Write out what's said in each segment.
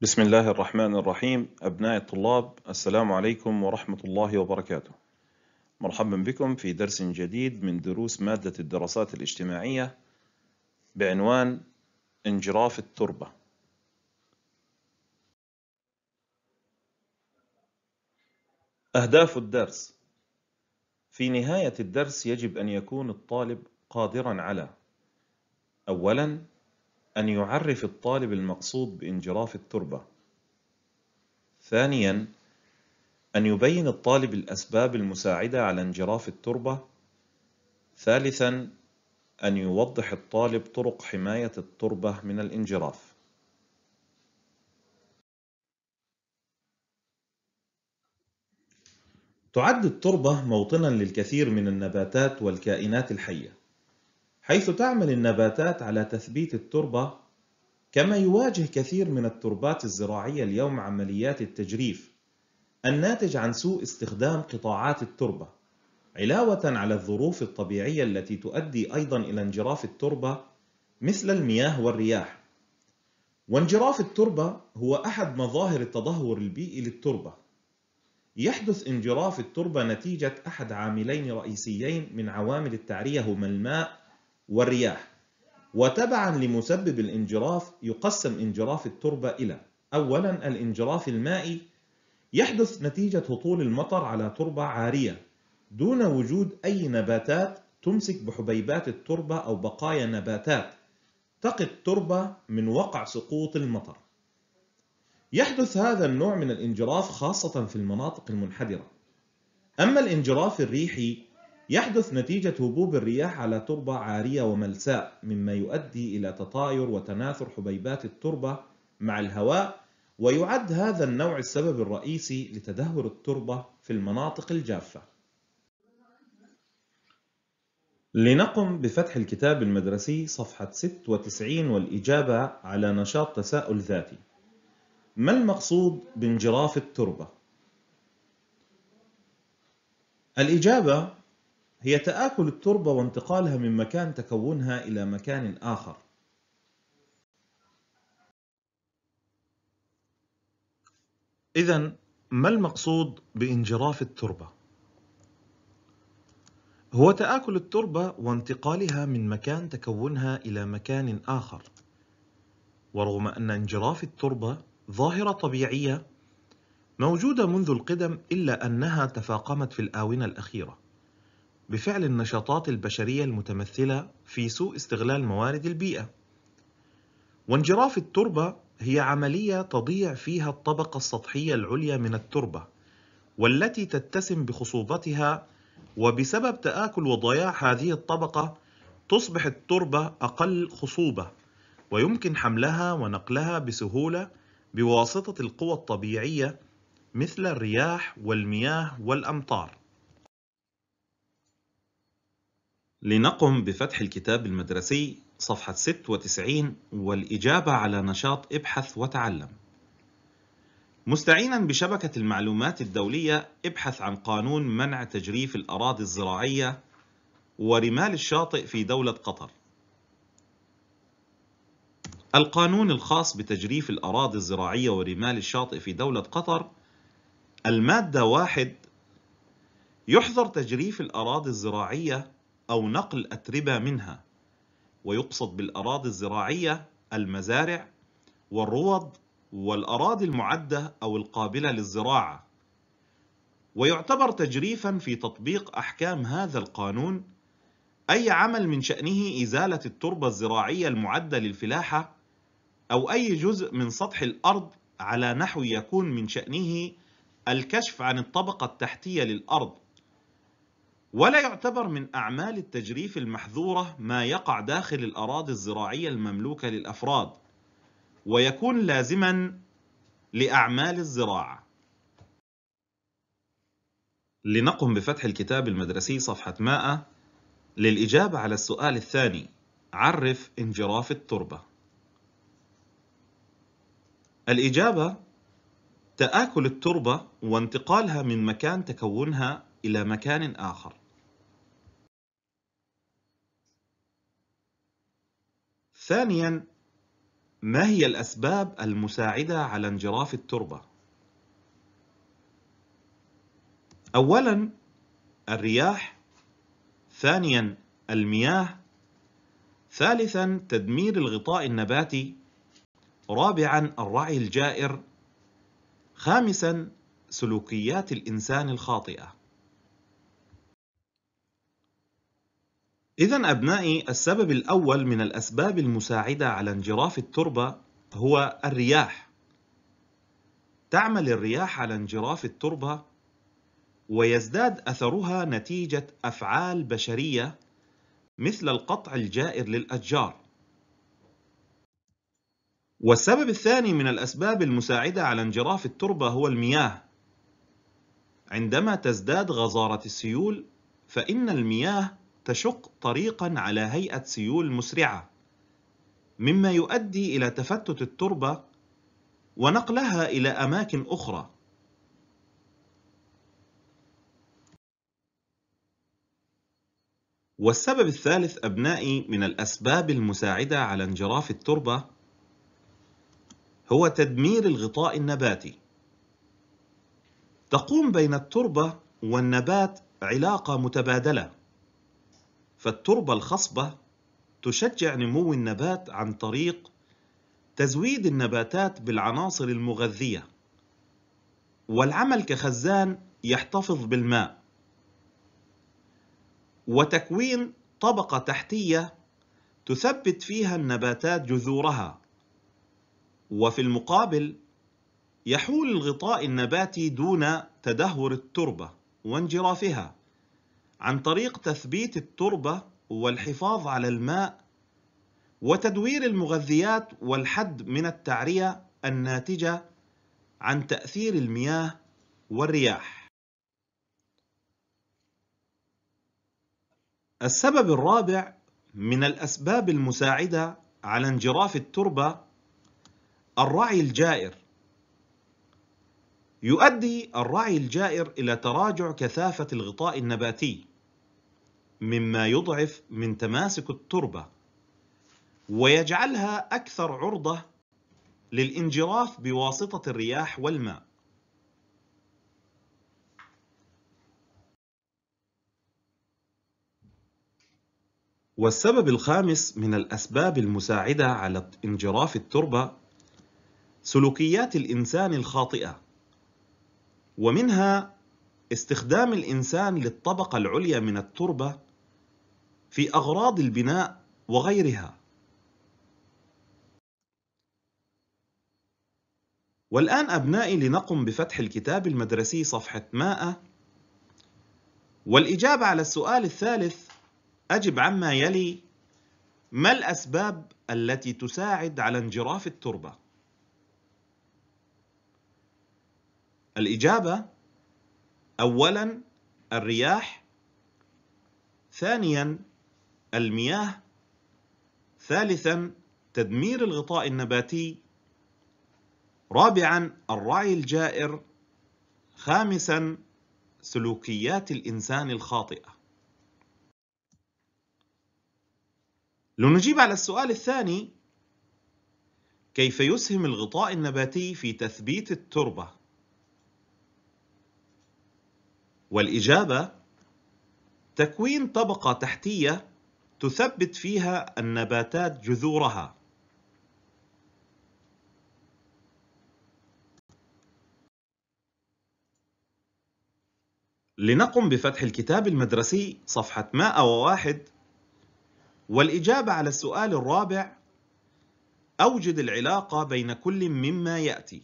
بسم الله الرحمن الرحيم أبناء الطلاب السلام عليكم ورحمة الله وبركاته مرحبا بكم في درس جديد من دروس مادة الدراسات الاجتماعية بعنوان انجراف التربة أهداف الدرس في نهاية الدرس يجب أن يكون الطالب قادرا على أولا أن يعرف الطالب المقصود بانجراف التربة. ثانيًا، أن يبين الطالب الأسباب المساعدة على انجراف التربة. ثالثًا، أن يوضح الطالب طرق حماية التربة من الانجراف. تعد التربة موطنًا للكثير من النباتات والكائنات الحية. حيث تعمل النباتات على تثبيت التربة كما يواجه كثير من التربات الزراعية اليوم عمليات التجريف الناتج عن سوء استخدام قطاعات التربة علاوة على الظروف الطبيعية التي تؤدي أيضا إلى انجراف التربة مثل المياه والرياح وانجراف التربة هو أحد مظاهر التدهور البيئي للتربة يحدث انجراف التربة نتيجة أحد عاملين رئيسيين من عوامل التعرية هما الماء والرياح وتبعا لمسبب الانجراف يقسم انجراف التربة إلى أولا الانجراف المائي يحدث نتيجة هطول المطر على تربة عارية دون وجود أي نباتات تمسك بحبيبات التربة أو بقايا نباتات تقي التربة من وقع سقوط المطر يحدث هذا النوع من الانجراف خاصة في المناطق المنحدرة أما الانجراف الريحي يحدث نتيجة هبوب الرياح على تربة عارية وملساء مما يؤدي إلى تطاير وتناثر حبيبات التربة مع الهواء ويعد هذا النوع السبب الرئيسي لتدهور التربة في المناطق الجافة لنقم بفتح الكتاب المدرسي صفحة 96 والإجابة على نشاط تساؤل ذاتي ما المقصود بانجراف التربة؟ الإجابة هي تآكل التربة وانتقالها من مكان تكونها إلى مكان آخر إذا ما المقصود بانجراف التربة؟ هو تآكل التربة وانتقالها من مكان تكونها إلى مكان آخر ورغم أن انجراف التربة ظاهرة طبيعية موجودة منذ القدم إلا أنها تفاقمت في الآونة الأخيرة بفعل النشاطات البشرية المتمثلة في سوء استغلال موارد البيئة وانجراف التربة هي عملية تضيع فيها الطبقة السطحية العليا من التربة والتي تتسم بخصوبتها وبسبب تآكل وضياع هذه الطبقة تصبح التربة أقل خصوبة ويمكن حملها ونقلها بسهولة بواسطة القوى الطبيعية مثل الرياح والمياه والأمطار لنقم بفتح الكتاب المدرسي صفحة 96 والإجابة على نشاط ابحث وتعلم مستعينا بشبكة المعلومات الدولية ابحث عن قانون منع تجريف الأراضي الزراعية ورمال الشاطئ في دولة قطر القانون الخاص بتجريف الأراضي الزراعية ورمال الشاطئ في دولة قطر المادة واحد يحظر تجريف الأراضي الزراعية أو نقل أتربة منها ويقصد بالأراضي الزراعية المزارع والروض والأراضي المعدة أو القابلة للزراعة ويعتبر تجريفا في تطبيق أحكام هذا القانون أي عمل من شأنه إزالة التربة الزراعية المعدة للفلاحة أو أي جزء من سطح الأرض على نحو يكون من شأنه الكشف عن الطبقة التحتية للأرض ولا يعتبر من أعمال التجريف المحظورة ما يقع داخل الأراضي الزراعية المملوكة للأفراد ويكون لازما لأعمال الزراعة لنقم بفتح الكتاب المدرسي صفحة 100 للإجابة على السؤال الثاني عرف انجراف التربة الإجابة تآكل التربة وانتقالها من مكان تكونها إلى مكان آخر ثانيا ما هي الأسباب المساعدة على انجراف التربة؟ أولا الرياح ثانيا المياه ثالثا تدمير الغطاء النباتي رابعا الرعي الجائر خامسا سلوكيات الإنسان الخاطئة إذا أبنائي السبب الأول من الأسباب المساعدة على انجراف التربة هو الرياح. تعمل الرياح على انجراف التربة ويزداد أثرها نتيجة أفعال بشرية مثل القطع الجائر للأشجار. والسبب الثاني من الأسباب المساعدة على انجراف التربة هو المياه. عندما تزداد غزارة السيول فإن المياه تشق طريقا على هيئة سيول مسرعة مما يؤدي إلى تفتت التربة ونقلها إلى أماكن أخرى والسبب الثالث أبنائي من الأسباب المساعدة على انجراف التربة هو تدمير الغطاء النباتي تقوم بين التربة والنبات علاقة متبادلة فالتربة الخصبة تشجع نمو النبات عن طريق تزويد النباتات بالعناصر المغذية والعمل كخزان يحتفظ بالماء وتكوين طبقة تحتية تثبت فيها النباتات جذورها وفي المقابل يحول الغطاء النباتي دون تدهور التربة وانجرافها عن طريق تثبيت التربة والحفاظ على الماء وتدوير المغذيات والحد من التعرية الناتجة عن تأثير المياه والرياح. السبب الرابع من الأسباب المساعدة على انجراف التربة الرعي الجائر يؤدي الرعي الجائر إلى تراجع كثافة الغطاء النباتي مما يضعف من تماسك التربة ويجعلها أكثر عرضة للانجراف بواسطة الرياح والماء والسبب الخامس من الأسباب المساعدة على انجراف التربة سلوكيات الإنسان الخاطئة ومنها استخدام الإنسان للطبقة العليا من التربة في أغراض البناء وغيرها والآن أبنائي لنقم بفتح الكتاب المدرسي صفحة 100 والإجابة على السؤال الثالث أجب عما يلي ما الأسباب التي تساعد على انجراف التربة؟ الإجابة أولاً الرياح ثانياً المياه ثالثا تدمير الغطاء النباتي رابعا الرعي الجائر خامسا سلوكيات الإنسان الخاطئة لنجيب على السؤال الثاني كيف يسهم الغطاء النباتي في تثبيت التربة؟ والإجابة تكوين طبقة تحتية تثبت فيها النباتات جذورها لنقم بفتح الكتاب المدرسي صفحة 101 والإجابة على السؤال الرابع أوجد العلاقة بين كل مما يأتي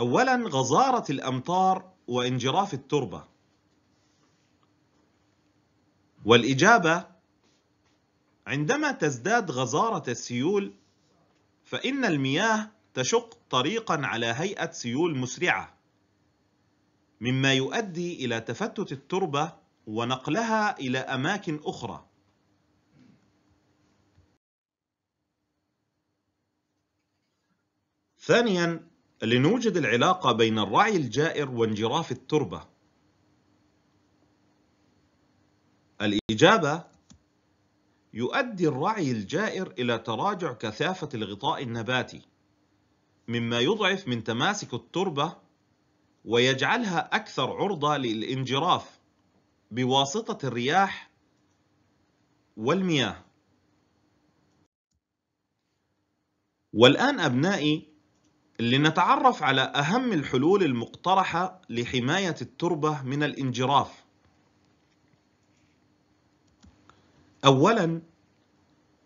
أولا غزارة الأمطار وانجراف التربة والإجابة عندما تزداد غزارة السيول فإن المياه تشق طريقا على هيئة سيول مسرعة مما يؤدي إلى تفتت التربة ونقلها إلى أماكن أخرى ثانيا لنوجد العلاقة بين الرعي الجائر وانجراف التربة الإجابة يؤدي الرعي الجائر إلى تراجع كثافة الغطاء النباتي مما يضعف من تماسك التربة ويجعلها أكثر عرضة للانجراف بواسطة الرياح والمياه والآن أبنائي لنتعرف على أهم الحلول المقترحة لحماية التربة من الانجراف أولاً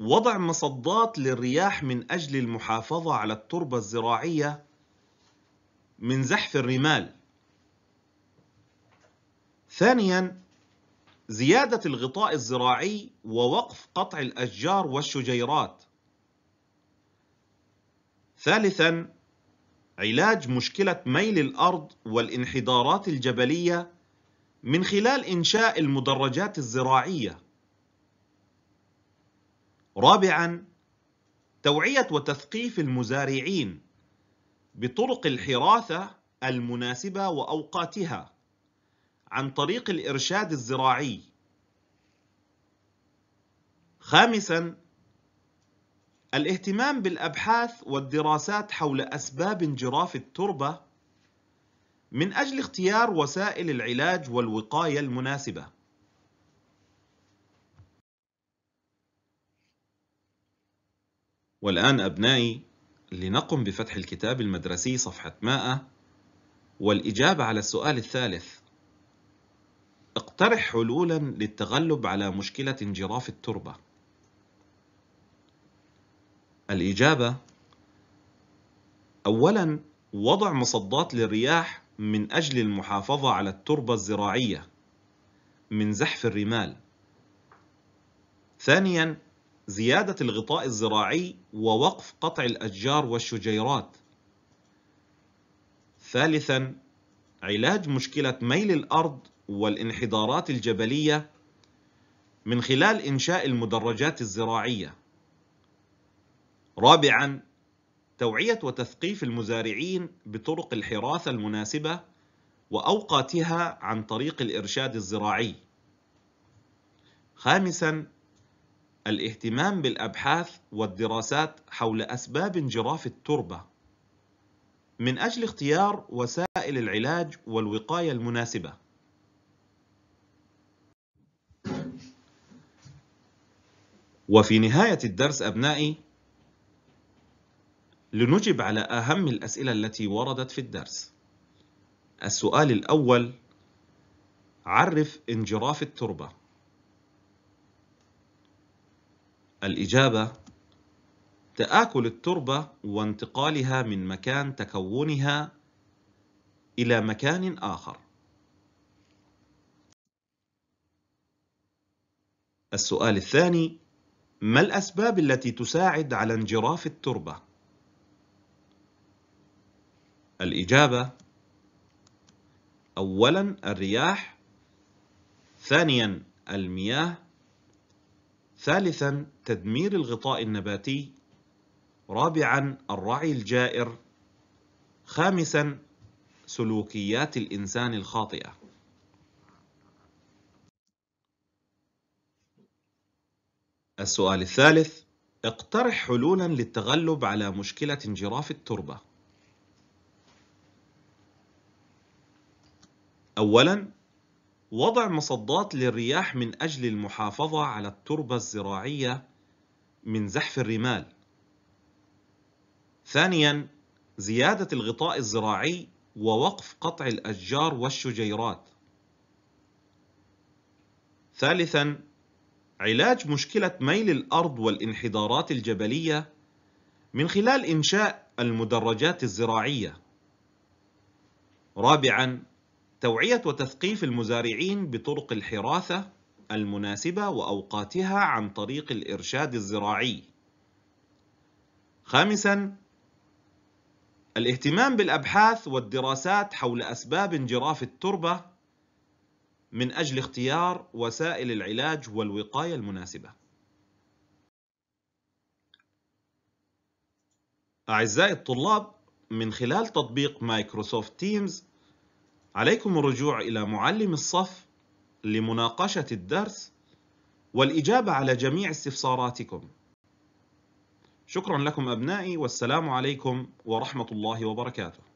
وضع مصدات للرياح من أجل المحافظة على التربة الزراعية من زحف الرمال. ثانياً زيادة الغطاء الزراعي ووقف قطع الأشجار والشجيرات. ثالثاً علاج مشكلة ميل الأرض والانحدارات الجبلية من خلال إنشاء المدرجات الزراعية. رابعا توعية وتثقيف المزارعين بطرق الحراثة المناسبة وأوقاتها عن طريق الإرشاد الزراعي خامسا الاهتمام بالأبحاث والدراسات حول أسباب انجراف التربة من أجل اختيار وسائل العلاج والوقاية المناسبة والآن أبنائي لنقم بفتح الكتاب المدرسي صفحة 100 والإجابة على السؤال الثالث اقترح حلولا للتغلب على مشكلة انجراف التربة الإجابة أولا وضع مصدات للرياح من أجل المحافظة على التربة الزراعية من زحف الرمال ثانيا زيادة الغطاء الزراعي ووقف قطع الأشجار والشجيرات. ثالثاً، علاج مشكلة ميل الأرض والانحدارات الجبلية من خلال إنشاء المدرجات الزراعية. رابعاً، توعية وتثقيف المزارعين بطرق الحراثة المناسبة وأوقاتها عن طريق الإرشاد الزراعي. خامساً، الاهتمام بالأبحاث والدراسات حول أسباب انجراف التربة من أجل اختيار وسائل العلاج والوقاية المناسبة وفي نهاية الدرس أبنائي لنجب على أهم الأسئلة التي وردت في الدرس السؤال الأول عرف انجراف التربه الإجابة تآكل التربة وانتقالها من مكان تكونها إلى مكان آخر. السؤال الثاني: ما الأسباب التي تساعد على انجراف التربة؟ الإجابة: أولاً الرياح، ثانياً المياه، ثالثا تدمير الغطاء النباتي رابعا الرعي الجائر خامسا سلوكيات الإنسان الخاطئة السؤال الثالث اقترح حلولا للتغلب على مشكلة انجراف التربة أولا وضع مصدات للرياح من أجل المحافظة على التربة الزراعية من زحف الرمال. ثانياً زيادة الغطاء الزراعي ووقف قطع الأشجار والشجيرات. ثالثاً علاج مشكلة ميل الأرض والانحدارات الجبلية من خلال إنشاء المدرجات الزراعية. رابعاً توعية وتثقيف المزارعين بطرق الحراثة المناسبة وأوقاتها عن طريق الإرشاد الزراعي. خامساً الاهتمام بالأبحاث والدراسات حول أسباب انجراف التربة من أجل اختيار وسائل العلاج والوقاية المناسبة. أعزائي الطلاب، من خلال تطبيق مايكروسوفت تيمز عليكم الرجوع إلى معلم الصف لمناقشة الدرس والإجابة على جميع استفساراتكم. شكرا لكم أبنائي والسلام عليكم ورحمة الله وبركاته.